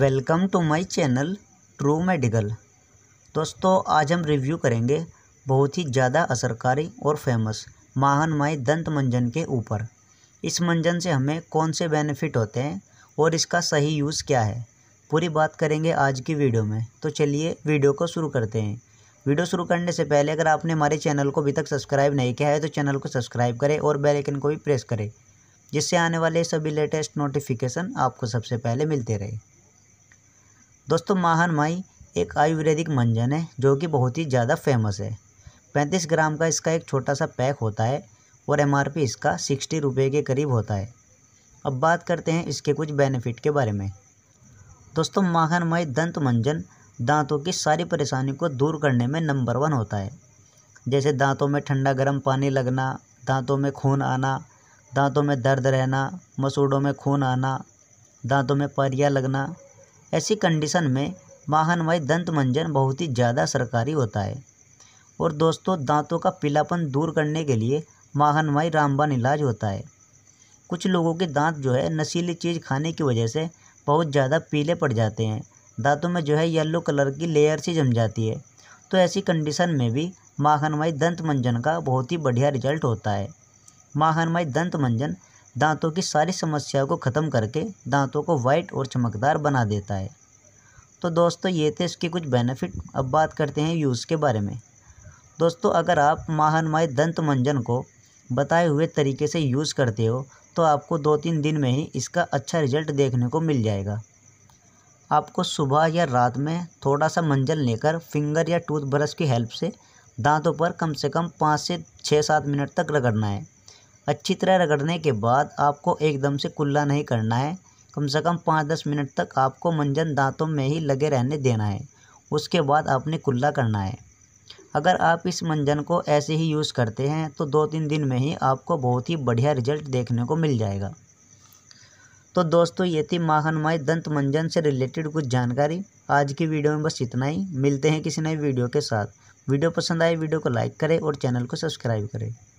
welcome to my channel true medical दोस्तों आज हम रिव्यू करेंगे बहुत ही ज़्यादा असरकारी और फेमस माहन माई दंत मंजन के ऊपर इस मंजन से हमें कौन से बेनिफिट होते हैं और इसका सही यूज़ क्या है पूरी बात करेंगे आज की वीडियो में तो चलिए वीडियो को शुरू करते हैं वीडियो शुरू करने से पहले अगर आपने हमारे चैनल को अभी तक सब्सक्राइब नहीं किया है तो चैनल को सब्सक्राइब करें और बेल को भी प्रेस करें जिससे आने वाले सभी लेटेस्ट नोटिफिकेशन आपको सबसे पहले मिलते रहे दोस्तों माहन माई एक आयुर्वेदिक मंजन है जो कि बहुत ही ज़्यादा फेमस है पैंतीस ग्राम का इसका एक छोटा सा पैक होता है और एम इसका सिक्सटी रुपये के करीब होता है अब बात करते हैं इसके कुछ बेनिफिट के बारे में दोस्तों माहन मई दंत मंजन दांतों की सारी परेशानी को दूर करने में नंबर वन होता है जैसे दांतों में ठंडा गर्म पानी लगना दांतों में खून आना दांतों में दर्द रहना मसूड़ों में खून आना दांतों में परिया लगना ऐसी कंडीशन में वाहनमय दंत मंजन बहुत ही ज़्यादा सरकारी होता है और दोस्तों दांतों का पीलापन दूर करने के लिए वाहनमय रामबान इलाज होता है कुछ लोगों के दांत जो है नशीली चीज़ खाने की वजह से बहुत ज़्यादा पीले पड़ जाते हैं दांतों में जो है येलो कलर की लेयर सी जम जाती है तो ऐसी कंडीशन में भी माहनवाई दंत मंजन का बहुत ही बढ़िया रिजल्ट होता है माखनमय दंत मंजन दांतों की सारी समस्याओं को ख़त्म करके दांतों को वाइट और चमकदार बना देता है तो दोस्तों ये थे इसके कुछ बेनिफिट अब बात करते हैं यूज़ के बारे में दोस्तों अगर आप माहनमाय दंत मंजन को बताए हुए तरीके से यूज़ करते हो तो आपको दो तीन दिन में ही इसका अच्छा रिजल्ट देखने को मिल जाएगा आपको सुबह या रात में थोड़ा सा मंजन लेकर फिंगर या टूथब्रश की हेल्प से दांतों पर कम से कम पाँच से छः सात मिनट तक रगड़ना है अच्छी तरह रगड़ने के बाद आपको एकदम से कुल्ला नहीं करना है कम से कम पाँच दस मिनट तक आपको मंजन दांतों में ही लगे रहने देना है उसके बाद आपने कुल्ला करना है अगर आप इस मंजन को ऐसे ही यूज़ करते हैं तो दो तीन दिन में ही आपको बहुत ही बढ़िया रिजल्ट देखने को मिल जाएगा तो दोस्तों ये थी माखनमाई दंत मंजन से रिलेटेड कुछ जानकारी आज की वीडियो में बस इतना ही मिलते हैं किसी नए वीडियो के साथ वीडियो पसंद आए वीडियो को लाइक करें और चैनल को सब्सक्राइब करें